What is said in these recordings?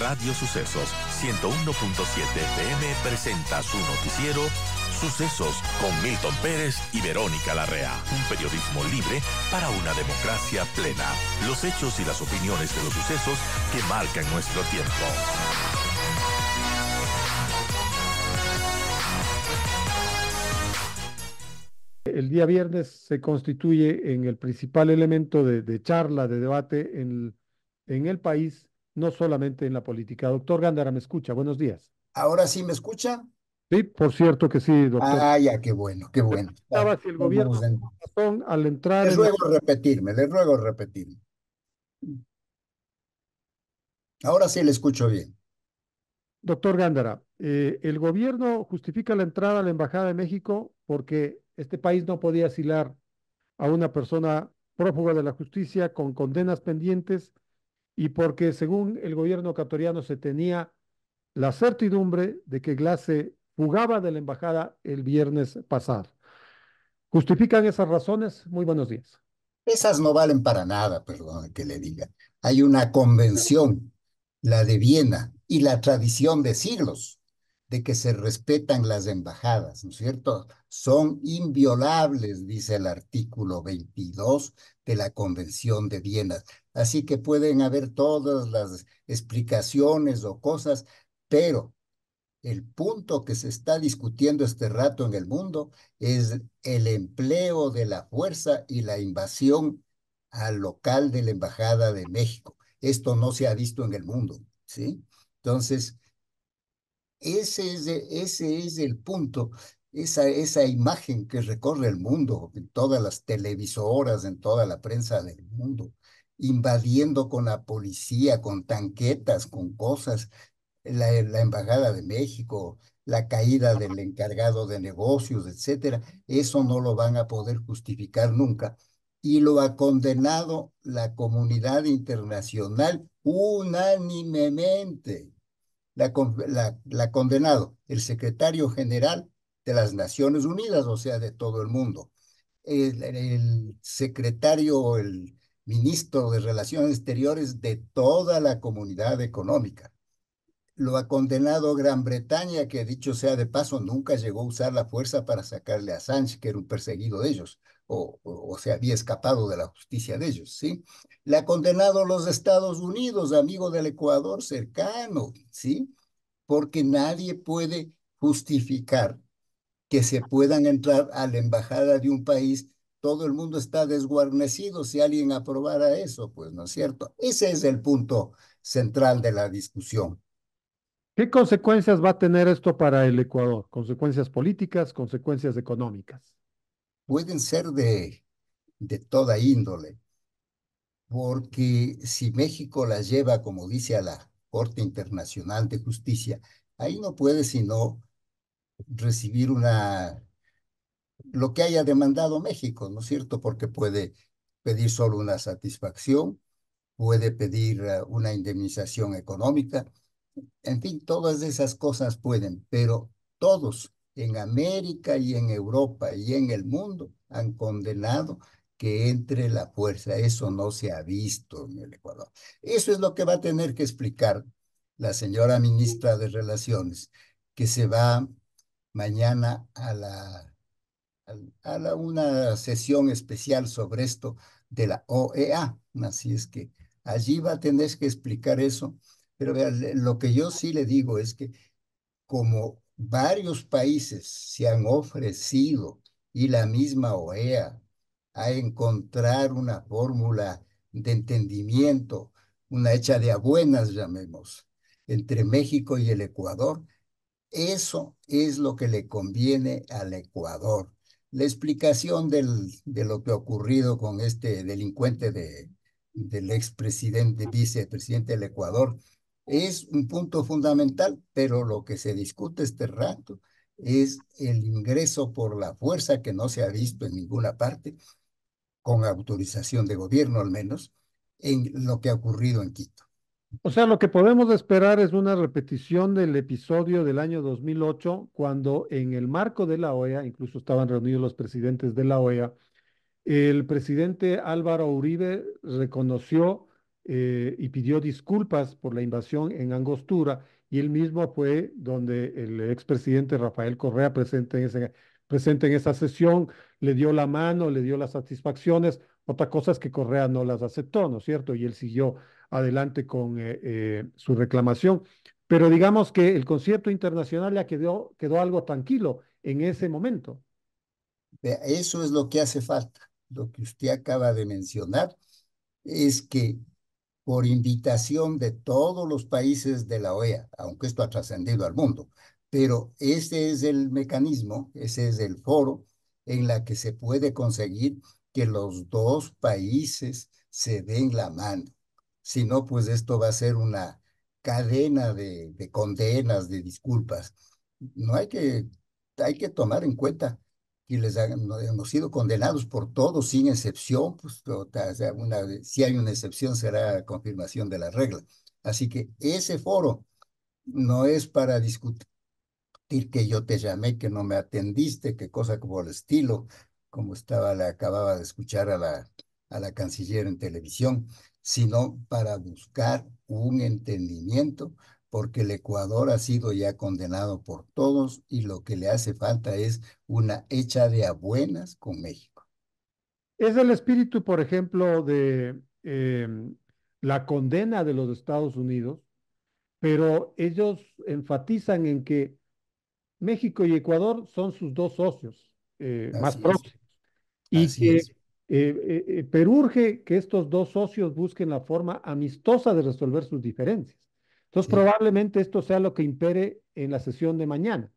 Radio Sucesos 101.7 FM presenta su noticiero Sucesos con Milton Pérez y Verónica Larrea. Un periodismo libre para una democracia plena. Los hechos y las opiniones de los sucesos que marcan nuestro tiempo. El día viernes se constituye en el principal elemento de, charla, de debate en, en el país no solamente en la política. Doctor Gándara, me escucha. Buenos días. ¿Ahora sí me escucha? Sí, por cierto que sí, doctor. Ah, ya, qué bueno, qué bueno. Estaba si el gobierno al entrar. Les ruego repetirme, les ruego repetirme. Ahora sí le escucho bien. Doctor Gándara, eh, el gobierno justifica la entrada a la Embajada de México porque este país no podía asilar a una persona prófuga de la justicia con condenas pendientes y porque según el gobierno ecuatoriano se tenía la certidumbre de que Glase jugaba de la embajada el viernes pasado. ¿Justifican esas razones? Muy buenos días. Esas no valen para nada, perdón que le diga. Hay una convención, la de Viena, y la tradición de siglos de que se respetan las embajadas, ¿no es cierto? Son inviolables, dice el artículo 22 de la Convención de Viena. Así que pueden haber todas las explicaciones o cosas, pero el punto que se está discutiendo este rato en el mundo es el empleo de la fuerza y la invasión al local de la Embajada de México. Esto no se ha visto en el mundo, ¿sí? Entonces, e, ese es, el punto, esa, imagen que recorre el mundo, en todas las televisoras, en toda la prensa del mundo, invadiendo con la policía, con tanquetas, con cosas, la, la Embajada de México, la caída del encargado de negocios, etcétera, eso no lo van a poder justificar nunca. Y lo ha condenado la comunidad internacional unánimemente la, ha condenado el secretario general de las Naciones Unidas, o sea, de todo el mundo. El, el secretario, el ministro de Relaciones Exteriores de toda la comunidad económica. Lo ha condenado Gran Bretaña, que dicho sea de paso, nunca llegó a usar la fuerza para sacarle a Sánchez, que era un perseguido de ellos o, se había escapado de la justicia de ellos, ¿sí? La ha condenado los Estados Unidos, amigo del Ecuador, cercano, ¿sí? Porque nadie puede justificar que se puedan entrar a la embajada de un país todo el mundo está desguarnecido si alguien aprobara eso, pues no es cierto. Ese es el punto central de la discusión. ¿Qué consecuencias va a tener esto para el Ecuador? ¿Consecuencias políticas, consecuencias económicas? pueden ser de, de toda índole, porque si México las lleva, como dice a la Corte Internacional de Justicia, ahí no puede sino recibir una lo que haya demandado México, ¿no es cierto? Porque puede pedir solo una satisfacción, puede pedir eh, una indemnización económica, en fin, todas esas cosas pueden, pero todos en América y en Europa y en el mundo han condenado que entre la fuerza. Eso no se ha visto en el Ecuador. Eso es lo que va a tener que explicar la señora ministra de Relaciones, que se va mañana a la, a una sesión especial sobre esto de la OEA. Así es que allí va a tener que explicar eso. Pero lo que yo sí le digo es que como Varios países se han ofrecido y la misma OEA a encontrar una fórmula de entendimiento, una hecha de abuenas, llamemos, entre México y el Ecuador. Eso es lo que le conviene al Ecuador. La explicación de lo que ha ocurrido con este delincuente de, del expresidente, vicepresidente del Ecuador, es un punto fundamental, pero lo que se discute este rato es el ingreso por la fuerza que no se ha visto en ninguna parte, con autorización de gobierno al menos, en lo que ha ocurrido en Quito. O sea, lo que podemos esperar es una repetición del episodio del año 2008, cuando en el marco de la OEA, incluso estaban reunidos los presidentes de la OEA, el presidente Álvaro Uribe reconoció eh, y pidió disculpas por la invasión en Angostura y él mismo fue donde el expresidente Rafael Correa presente en, presente en esa sesión, le dio la mano, le dio las satisfacciones, otra cosa es que Correa no las aceptó, ¿no es cierto? Y él siguió adelante con eh, eh, su reclamación. Pero digamos que el concierto internacional ya quedó, quedó algo tranquilo en ese momento. Eso es lo que hace falta, lo que usted acaba de mencionar, es que por invitación de todos los países de la OEA, aunque esto ha trascendido al mundo. Pero ese es el mecanismo, ese es el foro en la que se puede conseguir que los dos países se den la mano. Si no, pues esto va a ser una cadena de, condenas, de disculpas. No hay que, hay que tomar en cuenta y hemos sido condenados por todos sin excepción, pues sea, una, si hay una excepción será confirmación de la regla. Así que ese foro no es para discutir que yo te llamé, que no me atendiste, que cosa como el estilo, como estaba la acababa de escuchar a la, a la canciller en televisión, sino para buscar un entendimiento porque el Ecuador ha sido ya condenado por todos y lo que le hace falta es una hecha de abuenas con México. Es el espíritu, por ejemplo, de em, la condena de los Estados Unidos, pero ellos enfatizan en que México y Ecuador son sus dos socios eh, más próximos y que eh, eh, perurge que estos dos socios busquen la forma amistosa de resolver sus diferencias. Entonces, probablemente esto sea lo que impere en la sesión de mañana.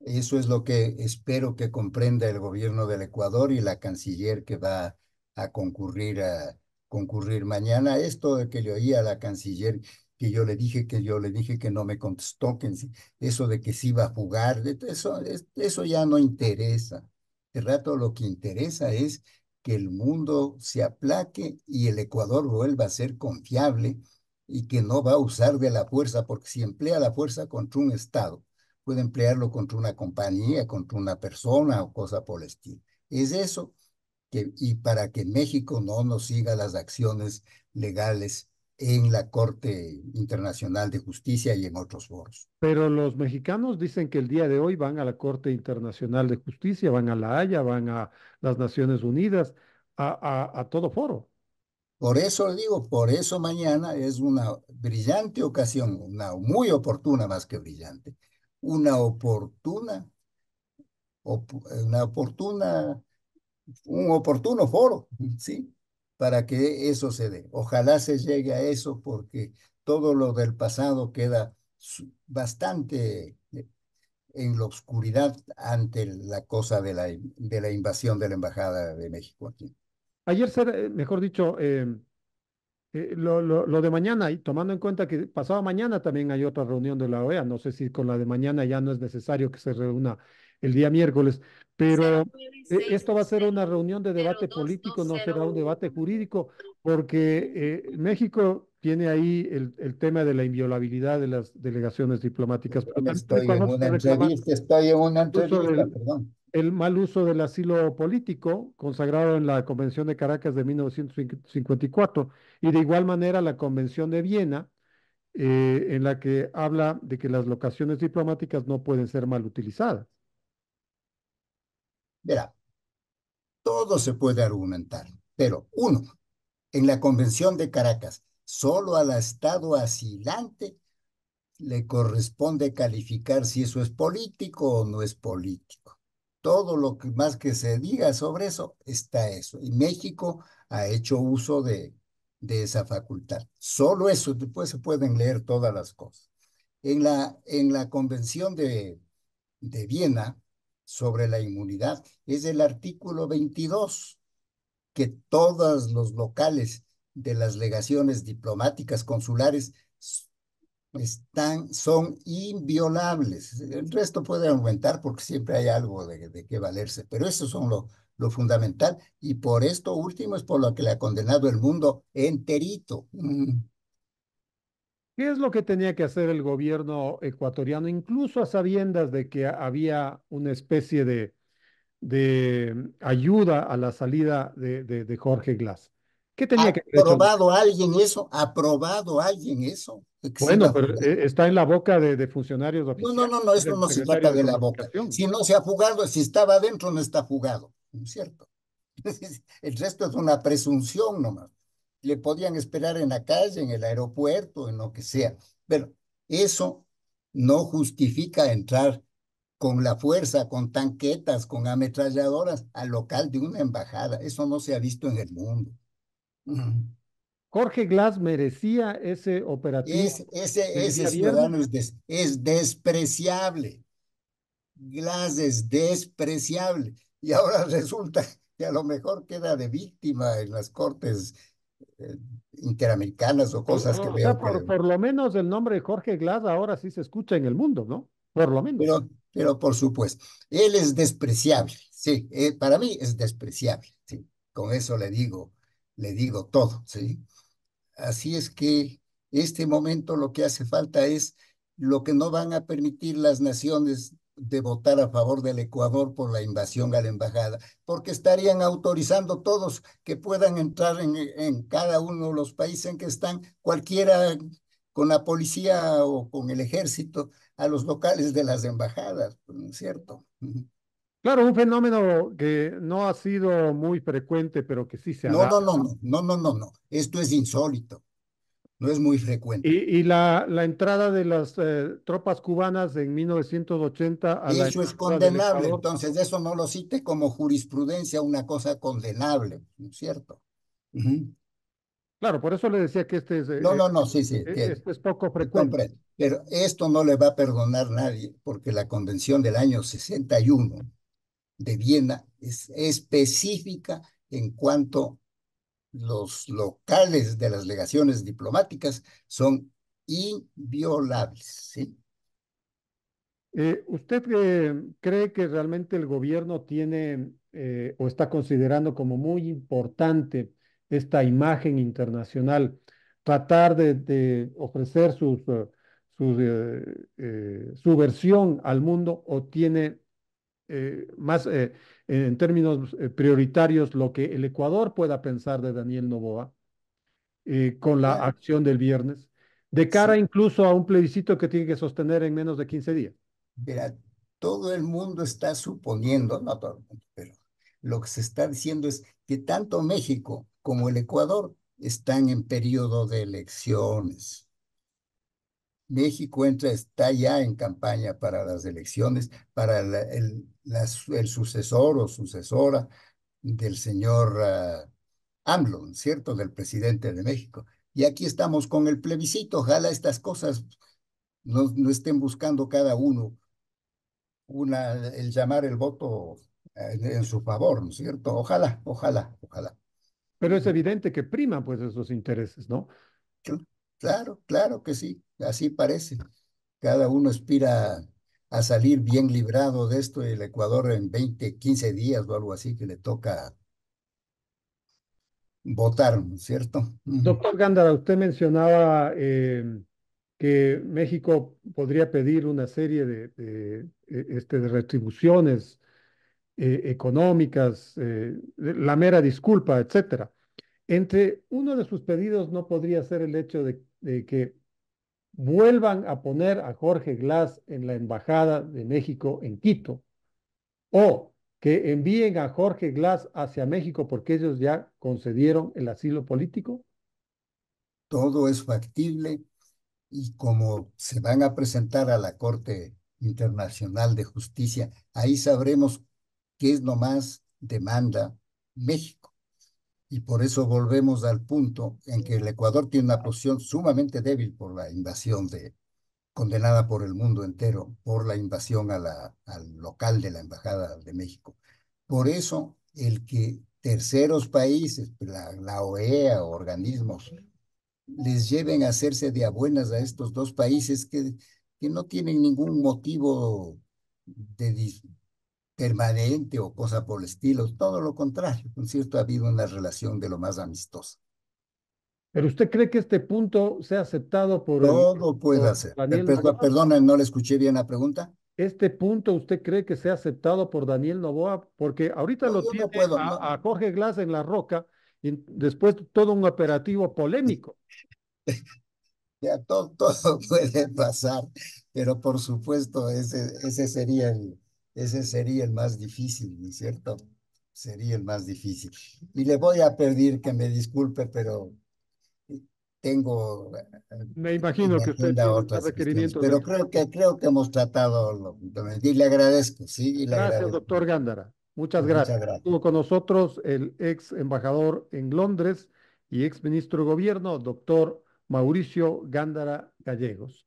Eso es lo que espero que comprenda el gobierno del Ecuador y la canciller que va a concurrir a concurrir mañana. Esto de que le oía a la canciller que yo le dije que yo le dije que no me contestó, que eso de que sí iba a jugar, eso, eso ya no interesa. De rato lo que interesa es que el mundo se aplaque y el Ecuador vuelva a ser confiable y que no va a usar de la fuerza, porque si emplea la fuerza contra un Estado, puede emplearlo contra una compañía, contra una persona o cosa por el estilo. Es eso, que, y para que México no nos siga las acciones legales en la Corte Internacional de Justicia y en otros foros. Pero los mexicanos dicen que el día de hoy van a la Corte Internacional de Justicia, van a la Haya, van a las Naciones Unidas, a todo foro. Por eso digo, por eso mañana es una brillante ocasión, una muy oportuna más que brillante, una oportuna, una oportuna, un oportuno foro, ¿sí? Para que eso se dé. Ojalá se llegue a eso porque todo lo del pasado queda bastante eh, en la oscuridad ante la cosa de la, de la invasión de la Embajada de México aquí. Ayer, eh, mejor dicho, em, eh, lo, de mañana, y tomando en cuenta que pasado mañana también hay otra reunión de la OEA, no sé si con la de mañana ya no es necesario que se reúna el día miércoles, pero eh, esto va a ser una reunión de debate político, no será un debate jurídico, porque México tiene ahí el, el, tema de la inviolabilidad de las delegaciones diplomáticas. estoy, en una entrevista, estoy en una entrevista, perdón el mal uso del asilo político consagrado en la Convención de Caracas de 1954 y de igual manera la Convención de Viena eh, en la que habla de que las locaciones diplomáticas no pueden ser mal utilizadas. Verá, todo se puede argumentar, pero uno, en la Convención de Caracas, solo al Estado asilante le corresponde calificar si eso es político o no es político todo lo que más que se diga sobre eso, está eso. Y México ha hecho uso de, esa facultad. Solo eso, después se pueden leer todas las cosas. En la, en la Convención de, de Viena sobre la inmunidad es el artículo 22, que todos los locales de las legaciones diplomáticas consulares están, son inviolables. El resto puede aumentar porque siempre hay algo de, de que valerse, pero esos son lo, lo fundamental y por esto último es por lo que le ha condenado el mundo enterito. Mm. ¿Qué es lo que tenía que hacer el gobierno ecuatoriano, incluso a sabiendas de que había una especie de, de ayuda a la salida de, Jorge Glass? ¿Qué tenía que aprobado alguien eso aprobado alguien eso bueno, pero eh, está en la boca de, funcionarios No, no, no, no no se trata de, la boca. Si no se ha jugado, si estaba adentro, no está jugado, cierto? El resto es una presunción nomás. Le podían esperar en la calle, en el aeropuerto, en lo que sea. Pero eso no justifica entrar con la fuerza, con tanquetas, con ametralladoras al local de una embajada. Eso no se ha visto en el mundo. Jorge Glass merecía ese operativo. ese, ese ciudadano es, despreciable. Glass es despreciable. Y ahora resulta que a lo mejor queda de víctima en las cortes eh, interamericanas o cosas que por, lo menos el nombre de Jorge Glass ahora sí se escucha en el mundo, ¿no? Por lo menos. Pero, por supuesto, él es despreciable. Sí, eh, para mí es despreciable. Sí, con eso le digo, le digo todo. Sí. Así es que este momento lo que hace falta es lo que no van a permitir las naciones de votar a favor del Ecuador por la invasión a la embajada, porque estarían autorizando todos que puedan entrar en, en cada uno de los países en que están, cualquiera con la policía o con el ejército, a los locales de las embajadas, ¿no es cierto? Claro, un fenómeno que no ha sido muy frecuente, pero que sí se ha no, dado. No, no, no, no, no, no, Esto es insólito. No es muy frecuente. Y, la, entrada de las eh, tropas cubanas en 1980 a y la Eso es condenable, entonces eso no lo cite como jurisprudencia, una cosa condenable, ¿no es cierto? Claro, por eso le decía que este es... Eh, no, no, no, sí, sí. Eh, es, poco frecuente. Pero esto no le va a perdonar nadie, porque la convención del año 61 de Viena es específica en cuanto los locales de las legaciones diplomáticas son inviolables. Eh, ¿Usted cree que realmente el gobierno tiene eh, o está considerando como muy importante esta imagen internacional, tratar de, ofrecer sus, eh, su versión al mundo o tiene eh, más eh, en términos eh, prioritarios lo que el Ecuador pueda pensar de Daniel Novoa con la acción del viernes, de cara incluso a un plebiscito que tiene que sostener en menos de 15 días. Mira, todo el mundo está suponiendo, no todo el mundo, pero lo que se está diciendo es que tanto México como el Ecuador están en periodo de elecciones. México entra, está ya en campaña para las elecciones, para el, el, sucesor o sucesora del señor ah, AMLO, ¿cierto? Del presidente de México. Y aquí estamos con el plebiscito. Ojalá estas cosas no, estén buscando cada uno una, el llamar el voto ah, en, su favor, ¿no es cierto? Ojalá, ojalá, ojalá. Pero es evidente que prima pues esos intereses, ¿no? Claro, claro que sí, así parece. Cada uno aspira a, salir bien librado de esto, el Ecuador en 20, 15 días o algo así que le toca votar, ¿cierto? Doctor Gándara, usted mencionaba eh, que México podría pedir una serie de, de e, este, retribuciones eh, económicas, eh, la mera disculpa, etcétera. Entre uno de sus pedidos no podría ser el hecho de, que vuelvan a poner a Jorge Glass en la Embajada de México en Quito o que envíen a Jorge Glass hacia México porque ellos ya concedieron el asilo político? Todo es factible y como se van a presentar a la Corte Internacional de Justicia, ahí sabremos qué es nomás más demanda México. Y por eso volvemos al punto en que el Ecuador tiene una posición sumamente débil por la invasión de, condenada por el mundo entero, por la invasión al local de la Embajada de México. Por eso el que terceros países, la, OEA, e organismos, les lleven a hacerse de abuenas a estos dos países que, que no tienen ningún motivo de, permanente o cosa por el estilo, todo lo contrario, ¿no es cierto? Ha habido una relación de lo más amistosa. ¿Pero usted cree que este punto sea aceptado por... Todo puede ser. perdona, no le escuché bien la pregunta. ¿Este punto usted cree que sea aceptado por Daniel Novoa? Porque ahorita lo tiene puedo, a, Jorge Glass en la roca y después todo un operativo polémico. ya todo, todo puede pasar, pero por supuesto ese, ese sería el ese sería el más difícil, ¿no es cierto? Sería el más difícil. Y le voy a pedir que me disculpe, pero eh, tengo... Eh, me imagino que usted otras requerimientos Pero creo que, creo que hemos tratado... Lo, y le agradezco, sí. gracias, doctor Gándara. Muchas gracias. Muchas gracias. Estuvo con nosotros el ex embajador en Londres y ex ministro de gobierno, doctor Mauricio Gándara Gallegos.